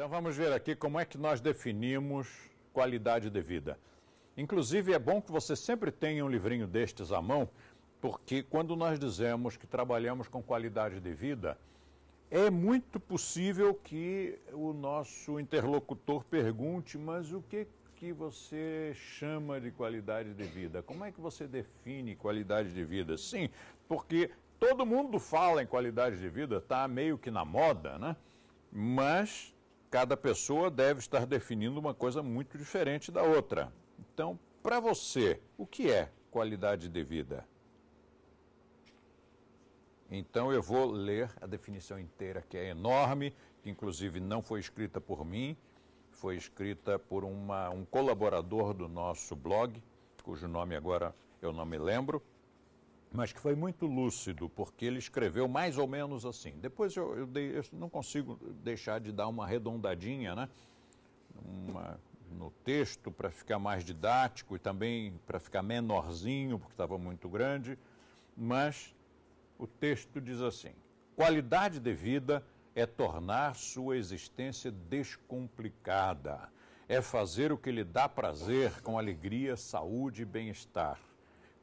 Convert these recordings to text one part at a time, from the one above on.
Então vamos ver aqui como é que nós definimos qualidade de vida. Inclusive é bom que você sempre tenha um livrinho destes à mão, porque quando nós dizemos que trabalhamos com qualidade de vida, é muito possível que o nosso interlocutor pergunte, mas o que que você chama de qualidade de vida? Como é que você define qualidade de vida? Sim, porque todo mundo fala em qualidade de vida, está meio que na moda, né? Mas cada pessoa deve estar definindo uma coisa muito diferente da outra. Então, para você, o que é qualidade de vida? Então eu vou ler a definição inteira, que é enorme, que inclusive não foi escrita por mim, foi escrita por uma, um colaborador do nosso blog, cujo nome agora eu não me lembro mas que foi muito lúcido, porque ele escreveu mais ou menos assim. Depois eu, eu, dei, eu não consigo deixar de dar uma arredondadinha né? Uma, no texto para ficar mais didático e também para ficar menorzinho, porque estava muito grande, mas o texto diz assim: qualidade de vida é tornar sua existência descomplicada, é fazer o que lhe dá prazer com alegria, saúde e bem-estar.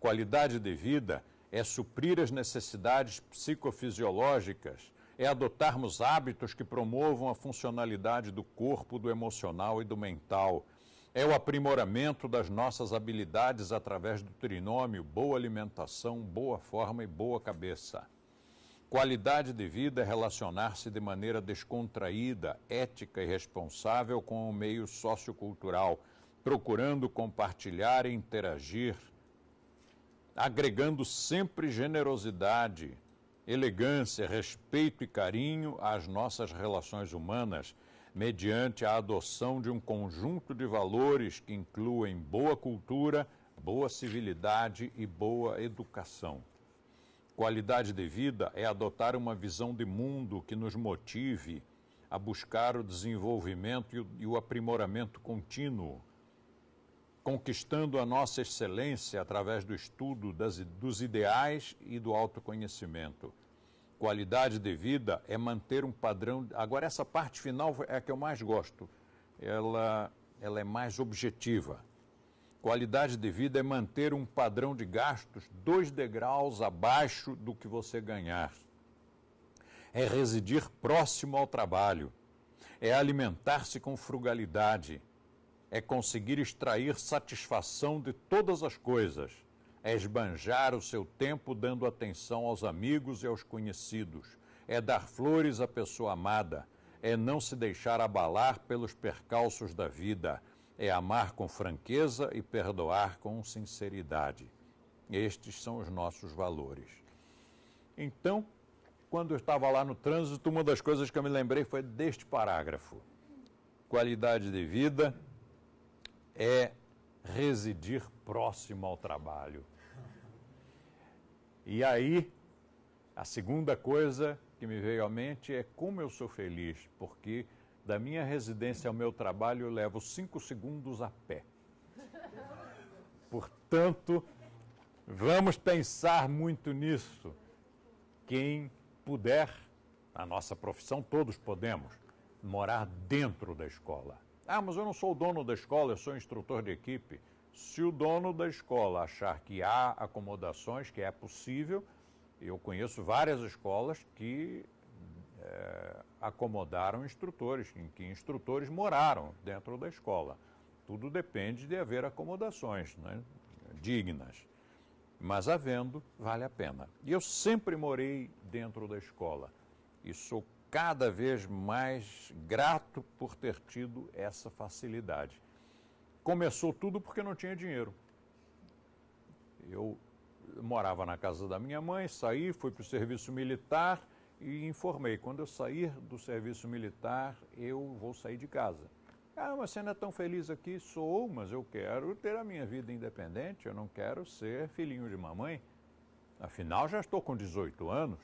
Qualidade de vida é é suprir as necessidades psicofisiológicas, é adotarmos hábitos que promovam a funcionalidade do corpo, do emocional e do mental. É o aprimoramento das nossas habilidades através do trinômio boa alimentação, boa forma e boa cabeça. Qualidade de vida é relacionar-se de maneira descontraída, ética e responsável com o meio sociocultural, procurando compartilhar e interagir agregando sempre generosidade, elegância, respeito e carinho às nossas relações humanas, mediante a adoção de um conjunto de valores que incluem boa cultura, boa civilidade e boa educação. Qualidade de vida é adotar uma visão de mundo que nos motive a buscar o desenvolvimento e o aprimoramento contínuo conquistando a nossa excelência através do estudo das, dos ideais e do autoconhecimento. Qualidade de vida é manter um padrão. Agora, essa parte final é a que eu mais gosto. Ela, ela é mais objetiva. Qualidade de vida é manter um padrão de gastos dois degraus abaixo do que você ganhar. É residir próximo ao trabalho. É alimentar-se com frugalidade é conseguir extrair satisfação de todas as coisas, é esbanjar o seu tempo dando atenção aos amigos e aos conhecidos, é dar flores à pessoa amada, é não se deixar abalar pelos percalços da vida, é amar com franqueza e perdoar com sinceridade. Estes são os nossos valores. Então, quando eu estava lá no trânsito, uma das coisas que eu me lembrei foi deste parágrafo: qualidade de vida é residir próximo ao trabalho. E aí, a segunda coisa que me veio à mente é como eu sou feliz, porque da minha residência ao meu trabalho eu levo cinco segundos a pé. Portanto, vamos pensar muito nisso. Quem puder, a nossa profissão todos podemos, morar dentro da escola. Ah, mas eu não sou o dono da escola, eu sou instrutor de equipe. Se o dono da escola achar que há acomodações, que é possível, eu conheço várias escolas que é, acomodaram instrutores, em que instrutores moraram dentro da escola. Tudo depende de haver acomodações né, dignas. Mas havendo, vale a pena. E eu sempre morei dentro da escola e sou cada vez mais grato por ter tido essa facilidade. Começou tudo porque não tinha dinheiro. Eu morava na casa da minha mãe, saí, fui para o serviço militar e informei: quando eu sair do serviço militar, eu vou sair de casa. Ah, mas você não é tão feliz aqui? Sou, mas eu quero ter a minha vida independente, eu não quero ser filhinho de mamãe. Afinal, já estou com 18 anos.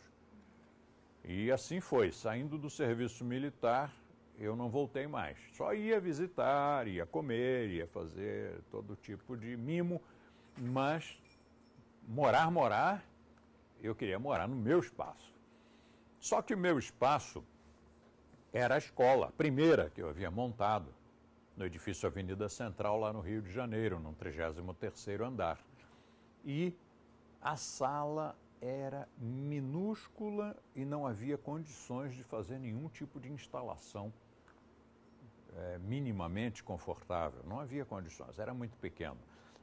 E assim foi. Saindo do serviço militar, eu não voltei mais. Só ia visitar, ia comer, ia fazer todo tipo de mimo, mas morar, morar, eu queria morar no meu espaço. Só que o meu espaço era a escola, a primeira que eu havia montado, no edifício Avenida Central, lá no Rio de Janeiro, no 33º andar. E a sala era minúscula e não havia condições de fazer nenhum tipo de instalação é, minimamente confortável. Não havia condições, era muito pequeno.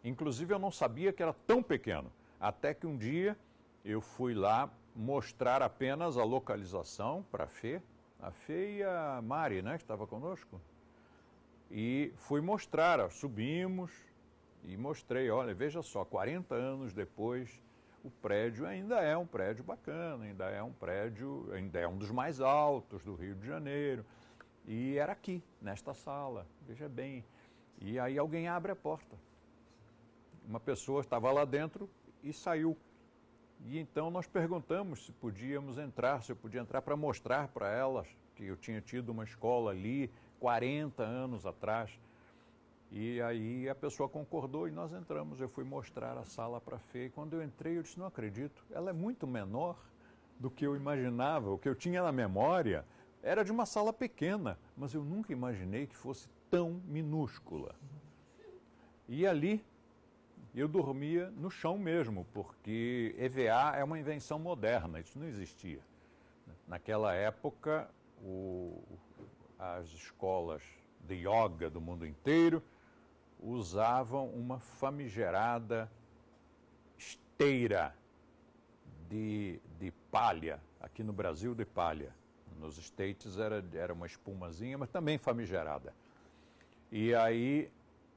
Inclusive, eu não sabia que era tão pequeno, até que um dia eu fui lá mostrar apenas a localização para a Fê, a Fê e a Mari, né, que estava conosco. E fui mostrar, subimos e mostrei, olha, veja só, 40 anos depois o prédio ainda é um prédio bacana, ainda é um prédio, ainda é um dos mais altos do Rio de Janeiro. E era aqui, nesta sala, veja bem. E aí alguém abre a porta. Uma pessoa estava lá dentro e saiu. E então nós perguntamos se podíamos entrar, se eu podia entrar para mostrar para elas que eu tinha tido uma escola ali 40 anos atrás e aí a pessoa concordou e nós entramos. Eu fui mostrar a sala para a Fê. E quando eu entrei, eu disse: não acredito, ela é muito menor do que eu imaginava. O que eu tinha na memória era de uma sala pequena, mas eu nunca imaginei que fosse tão minúscula. E ali eu dormia no chão mesmo, porque EVA é uma invenção moderna, isso não existia. Naquela época, o, as escolas de yoga do mundo inteiro usavam uma famigerada esteira de, de palha, aqui no Brasil de palha. Nos States era, era uma espumazinha, mas também famigerada. E aí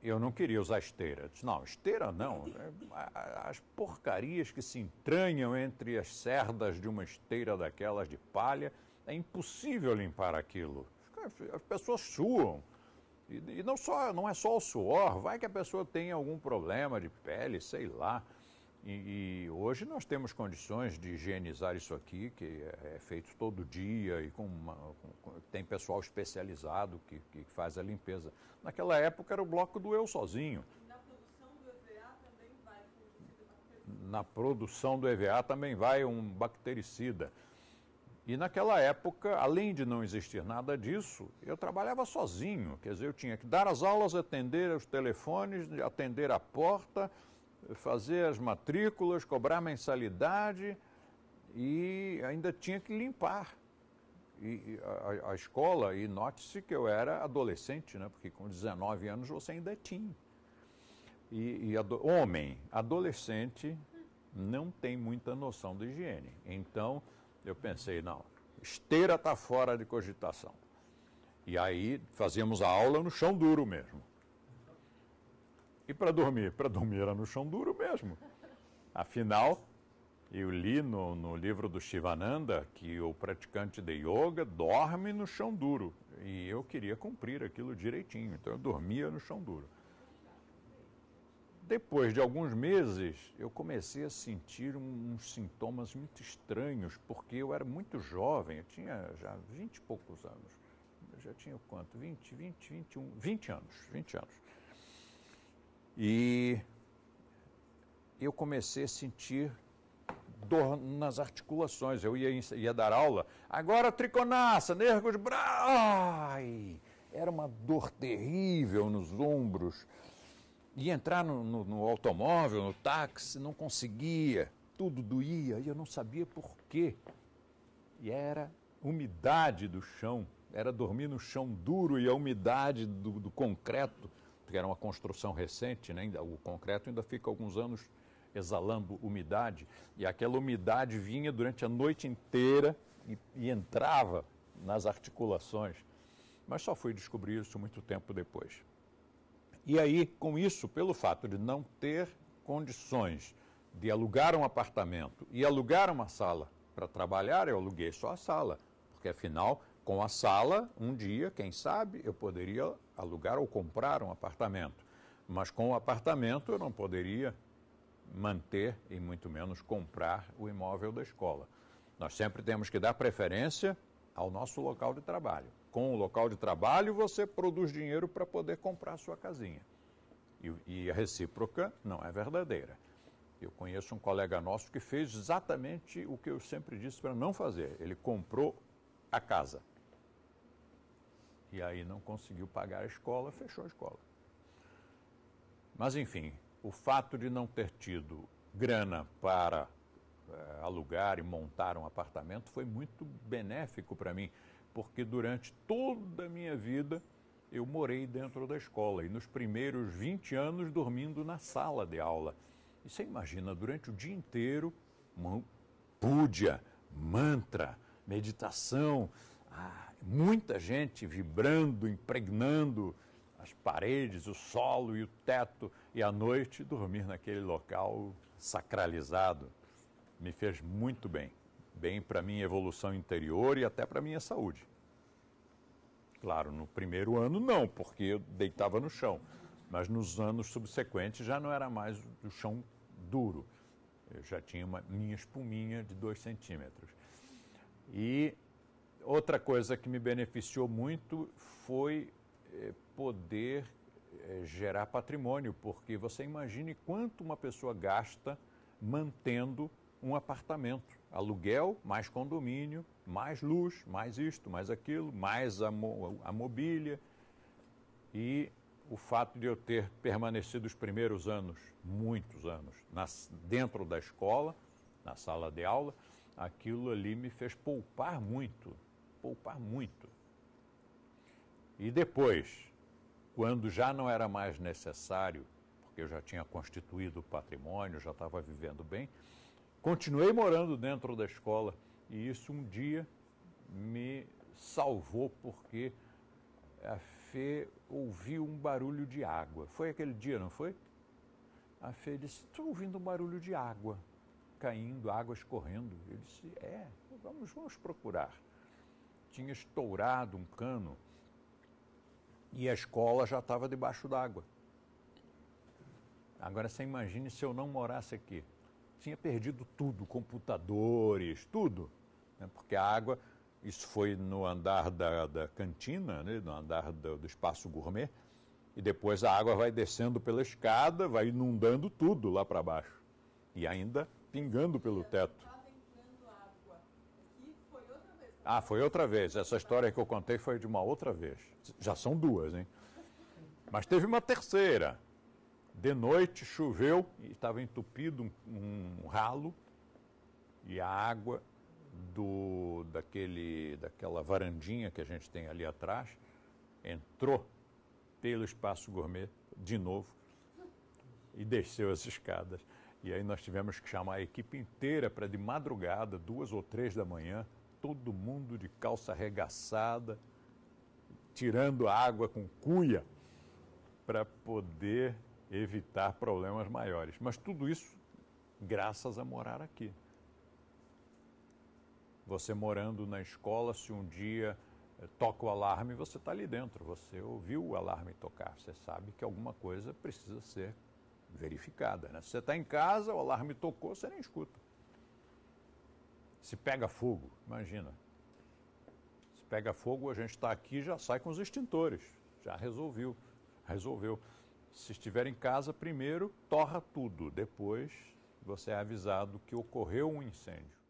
eu não queria usar esteira. disse, não, esteira não. É, as porcarias que se entranham entre as cerdas de uma esteira daquelas de palha, é impossível limpar aquilo. As pessoas suam. E, e não, só, não é só o suor, vai que a pessoa tem algum problema de pele, sei lá. E, e, hoje nós temos condições de higienizar isso aqui, que é, é feito todo dia e com, uma, com, com tem pessoal especializado que, que, faz a limpeza. Naquela época era o bloco do eu sozinho. Na produção do EVA também vai um bactericida. Na produção do EVA também vai um bactericida. E naquela época, além de não existir nada disso, eu trabalhava sozinho, quer dizer, eu tinha que dar as aulas, atender os telefones, atender a porta, fazer as matrículas, cobrar mensalidade e ainda tinha que limpar. E a, a escola, e note-se que eu era adolescente, né? porque com 19 anos você ainda tinha. E, e ado homem, adolescente, não tem muita noção de higiene. Então, eu pensei, não, esteira está fora de cogitação. E aí fazíamos a aula no chão duro mesmo. E para dormir? Para dormir era no chão duro mesmo. Afinal, eu li no, no, livro do Shivananda que o praticante de yoga dorme no chão duro. E eu queria cumprir aquilo direitinho, então eu dormia no chão duro. Depois de alguns meses, eu comecei a sentir uns sintomas muito estranhos, porque eu era muito jovem, eu tinha já vinte e poucos anos. Eu já tinha quanto? 20, 20, 21, 20 anos, 20 anos. E eu comecei a sentir dor nas articulações. Eu ia, ia dar aula, agora triconaça, nervos, bra... Ai! Era uma dor terrível nos ombros e entrar no, no, no automóvel, no táxi, não conseguia. Tudo doía e eu não sabia por quê. E era umidade do chão. Era dormir no chão duro e a umidade do, do concreto, porque era uma construção recente, né? o concreto ainda fica alguns anos exalando umidade. E aquela umidade vinha durante a noite inteira e, e entrava nas articulações. Mas só fui descobrir isso muito tempo depois. E aí, com isso, pelo fato de não ter condições de alugar um apartamento e alugar uma sala para trabalhar, eu aluguei só a sala, porque afinal, com a sala, um dia, quem sabe, eu poderia alugar ou comprar um apartamento. Mas com o apartamento eu não poderia manter e muito menos comprar o imóvel da escola. Nós sempre temos que dar preferência ao nosso local de trabalho com o local de trabalho, você produz dinheiro para poder comprar sua casinha. E, e a recíproca não é verdadeira. Eu conheço um colega nosso que fez exatamente o que eu sempre disse para não fazer. Ele comprou a casa. E aí não conseguiu pagar a escola, fechou a escola. Mas, enfim, o fato de não ter tido grana para eh, alugar e montar um apartamento foi muito benéfico para mim porque durante toda a minha vida eu morei dentro da escola e nos primeiros 20 anos dormindo na sala de aula. E você imagina, durante o dia inteiro, púdia, mantra, meditação, ah, muita gente vibrando, impregnando as paredes, o solo e o teto, e à noite dormir naquele local sacralizado. Me fez muito bem bem para minha evolução interior e até para minha saúde. Claro, no primeiro ano não, porque eu deitava no chão, mas nos anos subsequentes já não era mais do chão duro. Eu já tinha uma minha espuminha de dois centímetros. E outra coisa que me beneficiou muito foi eh, poder eh, gerar patrimônio, porque você imagine quanto uma pessoa gasta mantendo um apartamento aluguel, mais condomínio, mais luz, mais isto, mais aquilo, mais a, mo a mobília. E o fato de eu ter permanecido os primeiros anos, muitos anos, dentro da escola, na sala de aula, aquilo ali me fez poupar muito, poupar muito. E depois, quando já não era mais necessário, porque eu já tinha constituído o patrimônio, já estava vivendo bem, Continuei morando dentro da escola e isso um dia me salvou porque a Fê ouviu um barulho de água. Foi aquele dia, não foi? A Fê disse: Estou ouvindo um barulho de água caindo, água escorrendo. Eu disse: É, vamos, vamos procurar. Tinha estourado um cano e a escola já estava debaixo d'água. Agora você imagine se eu não morasse aqui tinha perdido tudo, computadores, tudo, né, porque a água, isso foi no andar da, da cantina, né, no andar do, do espaço gourmet, e depois a água vai descendo pela escada, vai inundando tudo lá para baixo, e ainda pingando pelo teto. Ah, foi outra vez. Essa história que eu contei foi de uma outra vez. Já são duas, hein? Mas teve uma terceira. De noite choveu e estava entupido um, um ralo e a água do, daquele, daquela varandinha que a gente tem ali atrás entrou pelo espaço gourmet de novo e desceu as escadas. E aí nós tivemos que chamar a equipe inteira para de madrugada, duas ou três da manhã, todo mundo de calça arregaçada, tirando a água com cuia para poder evitar problemas maiores. Mas tudo isso graças a morar aqui. Você morando na escola, se um dia eh, toca o alarme, você está ali dentro, você ouviu o alarme tocar, você sabe que alguma coisa precisa ser verificada. Né? Se você está em casa, o alarme tocou, você nem escuta. Se pega fogo, imagina. Se pega fogo, a gente está aqui já sai com os extintores, já resolveu, resolveu. Se estiver em casa, primeiro torra tudo, depois você é avisado que ocorreu um incêndio.